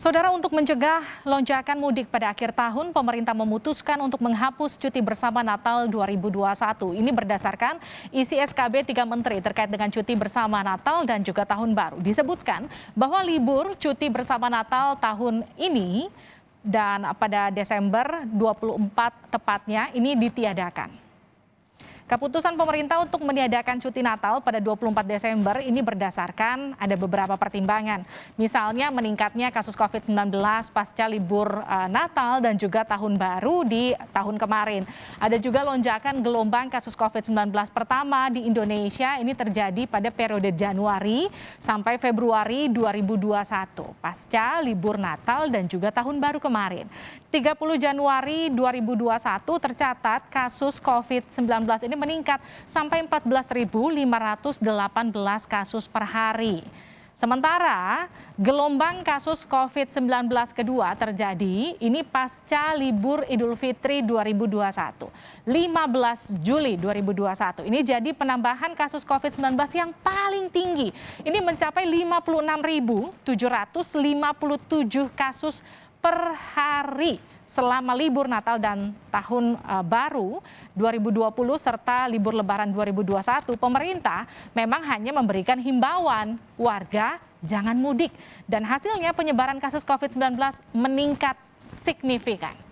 Saudara untuk mencegah lonjakan mudik pada akhir tahun, pemerintah memutuskan untuk menghapus cuti bersama Natal 2021. Ini berdasarkan isi SKB 3 Menteri terkait dengan cuti bersama Natal dan juga Tahun Baru. Disebutkan bahwa libur cuti bersama Natal tahun ini dan pada Desember 24 tepatnya ini ditiadakan. Keputusan pemerintah untuk meniadakan cuti Natal pada 24 Desember ini berdasarkan ada beberapa pertimbangan. Misalnya meningkatnya kasus COVID-19 pasca libur eh, Natal dan juga tahun baru di tahun kemarin. Ada juga lonjakan gelombang kasus COVID-19 pertama di Indonesia ini terjadi pada periode Januari sampai Februari 2021 pasca libur Natal dan juga tahun baru kemarin. 30 Januari 2021 tercatat kasus COVID-19 ini meningkat sampai 14.518 kasus per hari. Sementara gelombang kasus COVID-19 kedua terjadi ini pasca libur Idul Fitri 2021. 15 Juli 2021. Ini jadi penambahan kasus COVID-19 yang paling tinggi. Ini mencapai 56.757 kasus per hari selama libur Natal dan Tahun eh, Baru 2020 serta libur Lebaran 2021, pemerintah memang hanya memberikan himbauan warga jangan mudik dan hasilnya penyebaran kasus COVID-19 meningkat signifikan.